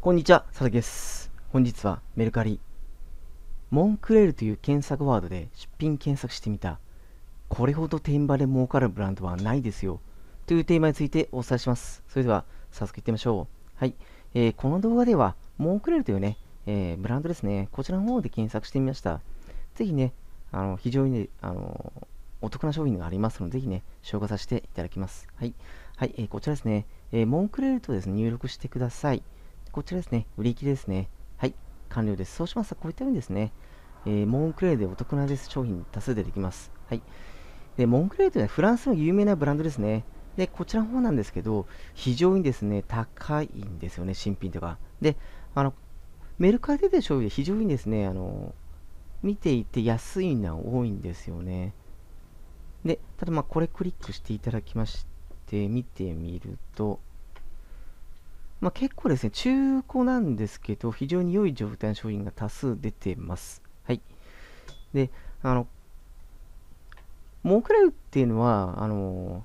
こんにちは、佐々木です。本日はメルカリ。モンクレールという検索ワードで出品検索してみた。これほど転売で儲かるブランドはないですよ。というテーマについてお伝えします。それでは、早速いってみましょう。はい。えー、この動画では、モンクレールというね、えー、ブランドですね。こちらの方で検索してみました。ぜひね、あの非常に、ね、あのお得な商品がありますので、ぜひね、紹介させていただきます。はい。はい、えー、こちらですね、えー、モンクレールとですね、入力してください。こちらですね、売り切れですね。はい、完了です。そうしますと、こういったようにですね、えー、モンクレーでお得なです商品多数出てきます。はい。で、モンクレーというのはフランスの有名なブランドですね。で、こちらの方なんですけど、非常にですね、高いんですよね、新品とか。で、あの、メルカリで出て商品で非常にですね、あの、見ていて安いのは多いんですよね。で、ただまこれクリックしていただきまして、見てみると、まあ、結構ですね、中古なんですけど、非常に良い状態の商品が多数出てます。はい。で、あの、モンらレウっていうのは、あの、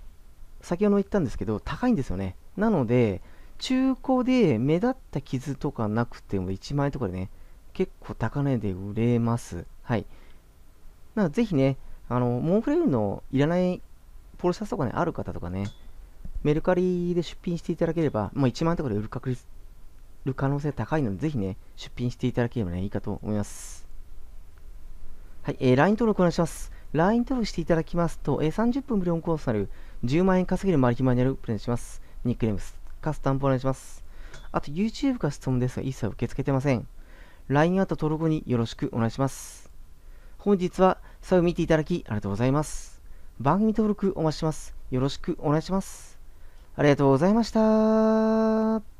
先ほど言ったんですけど、高いんですよね。なので、中古で目立った傷とかなくても1万円とかでね、結構高値で売れます。はい。なので、ぜひね、あの、モンフレーのいらないポロシャツとかね、ある方とかね、メルカリで出品していただければ、もう1万とかで売る確率、売る可能性高いので、ぜひね、出品していただければね、いいかと思います。はい、えー、LINE 登録お願いします。LINE 登録していただきますと、えー、30分無料コースとなる10万円稼げるマルチマニュアルプレゼントします。ニックネームカスタンプお願いします。あと YouTube から質問ですが一切受け付けてません。LINE アート登録によろしくお願いします。本日は最後見ていただきありがとうございます。番組登録お待ちします。よろしくお願いします。ありがとうございました。